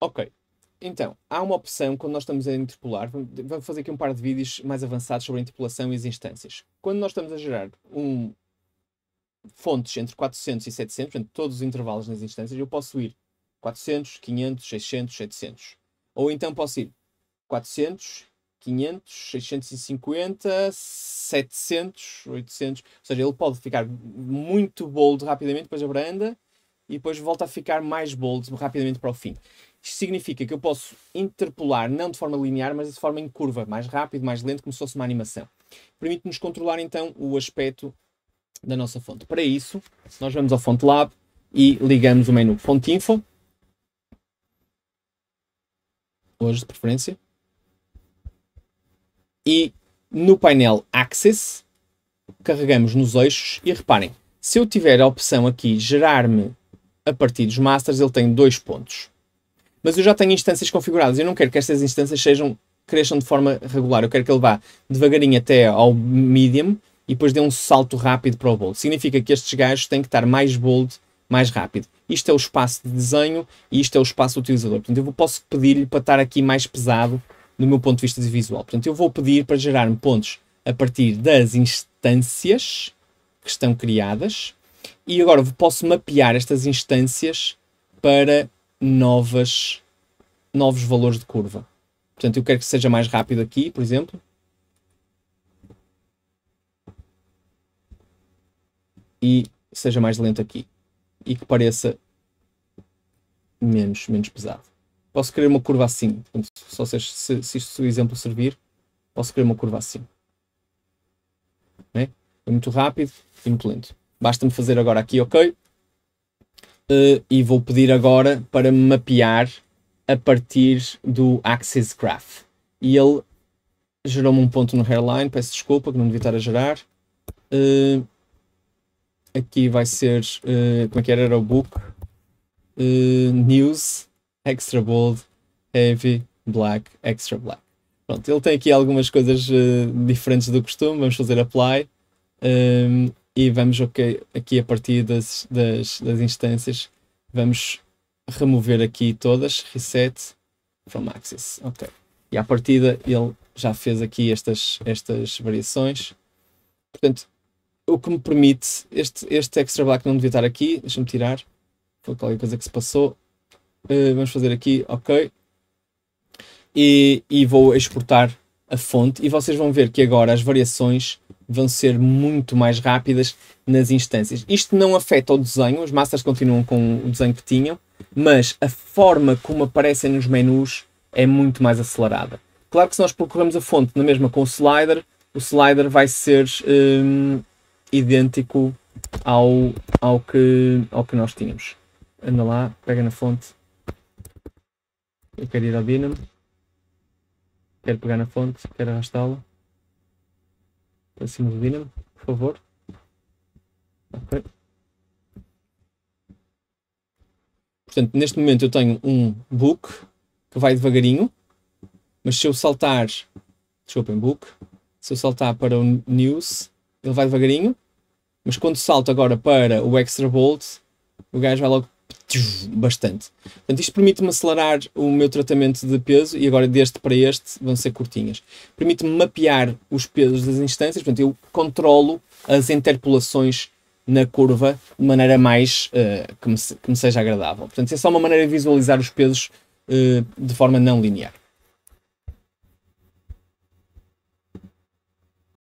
Ok. Então, há uma opção quando nós estamos a interpolar, vamos fazer aqui um par de vídeos mais avançados sobre a interpolação e as instâncias. Quando nós estamos a gerar um fontes entre 400 e 700, portanto, todos os intervalos nas instâncias, eu posso ir 400, 500, 600, 700. Ou então posso ir 400, 500, 650, 700, 800. Ou seja, ele pode ficar muito bold rapidamente, depois abranda e depois volta a ficar mais bold rapidamente para o fim significa que eu posso interpolar, não de forma linear, mas de forma em curva, mais rápido, mais lento, como se fosse uma animação. Permite-nos controlar então o aspecto da nossa fonte. Para isso, nós vamos ao Font Lab e ligamos o menu Font Info. Hoje, de preferência. E no painel Access, carregamos nos eixos e reparem, se eu tiver a opção aqui gerar-me a partir dos masters, ele tem dois pontos mas eu já tenho instâncias configuradas. Eu não quero que estas instâncias sejam cresçam de forma regular. Eu quero que ele vá devagarinho até ao medium e depois dê um salto rápido para o bold. Significa que estes gajos têm que estar mais bold, mais rápido. Isto é o espaço de desenho e isto é o espaço do utilizador. Portanto, eu posso pedir-lhe para estar aqui mais pesado do meu ponto de vista de visual. Portanto, eu vou pedir para gerar-me pontos a partir das instâncias que estão criadas e agora posso mapear estas instâncias para novas, novos valores de curva. Portanto, eu quero que seja mais rápido aqui, por exemplo. E seja mais lento aqui. E que pareça menos, menos pesado. Posso criar uma curva assim. Portanto, só se, se, se isto, o exemplo servir, posso criar uma curva assim. É? é muito rápido e muito lento. Basta-me fazer agora aqui, ok? uh, e vou pedir agora para me mapear a partir do Axis Graph. E ele gerou-me um ponto no hairline, peço desculpa que não devia estar a gerar. Uh, aqui vai ser, uh, como é que era, era o book, uh, news, extra bold, heavy, black, extra black. Pronto, ele tem aqui algumas coisas diferentes do costume, vamos fazer apply. Um, e vamos okay, aqui a partir das, das, das instâncias, vamos remover aqui todas, reset from axis, ok. E a partida ele já fez aqui estas, estas variações. Portanto, o que me permite, este, este extra black não devia estar aqui, deixa-me tirar, foi qualquer coisa que se passou. Uh, vamos fazer aqui, ok. E, e vou exportar a fonte e vocês vão ver que agora as variações vão ser muito mais rápidas nas instâncias. Isto não afeta o desenho, as massas continuam com o desenho que tinham, mas a forma como aparecem nos menus é muito mais acelerada. Claro que se nós percorremos a fonte na mesma com o slider, o slider vai ser hum, idêntico ao, ao, que, ao que nós tínhamos. Anda lá, pega na fonte. Eu quero ir ao Dynamo. Quero pegar na fonte, quero arrastá-la para cima do Dynamo, por favor. Ok. Portanto, neste momento eu tenho um book que vai devagarinho, mas se eu saltar, desculpem, book, se eu saltar para o news, ele vai devagarinho, mas quando salto agora para o extra bolt, o gajo vai logo bastante. Portanto, isto permite-me acelerar o meu tratamento de peso e agora deste para este vão ser curtinhas. Permite-me mapear os pesos das instâncias, portanto, eu controlo as interpolações na curva de maneira mais uh, que, me, que, me, seja agradável. Portanto, é só uma maneira de visualizar os pesos uh, de forma não linear.